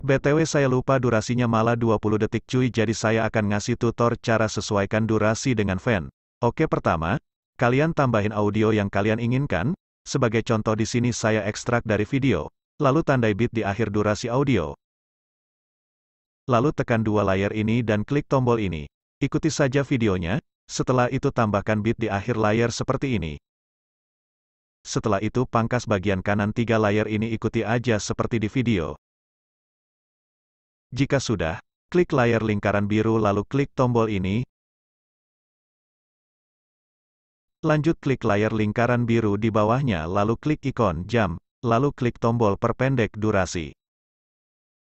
BTW saya lupa durasinya malah 20 detik cuy jadi saya akan ngasih tutor cara sesuaikan durasi dengan fan. Oke pertama, kalian tambahin audio yang kalian inginkan, sebagai contoh di sini saya ekstrak dari video, lalu tandai bit di akhir durasi audio. Lalu tekan dua layar ini dan klik tombol ini. Ikuti saja videonya, setelah itu tambahkan bit di akhir layar seperti ini. Setelah itu pangkas bagian kanan tiga layar ini ikuti aja seperti di video. Jika sudah, klik layar lingkaran biru lalu klik tombol ini. Lanjut klik layar lingkaran biru di bawahnya lalu klik ikon jam, lalu klik tombol perpendek durasi.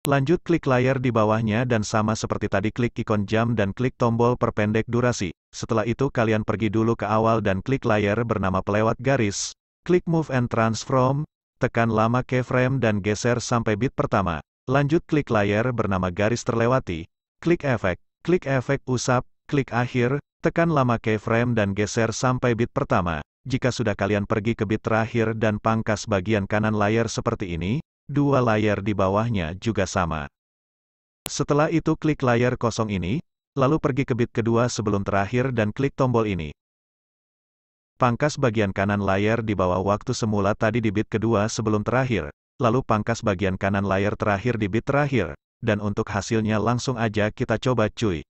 Lanjut klik layar di bawahnya dan sama seperti tadi klik ikon jam dan klik tombol perpendek durasi. Setelah itu kalian pergi dulu ke awal dan klik layar bernama pelewat garis. Klik move and transform, tekan lama keyframe dan geser sampai bit pertama. Lanjut klik layar bernama garis terlewati, klik efek, klik efek usap, klik akhir, tekan lama keyframe dan geser sampai bit pertama. Jika sudah kalian pergi ke bit terakhir dan pangkas bagian kanan layar seperti ini, dua layar di bawahnya juga sama. Setelah itu klik layar kosong ini, lalu pergi ke bit kedua sebelum terakhir dan klik tombol ini. Pangkas bagian kanan layar di bawah waktu semula tadi di bit kedua sebelum terakhir, lalu pangkas bagian kanan layar terakhir di bit terakhir, dan untuk hasilnya langsung aja kita coba cuy.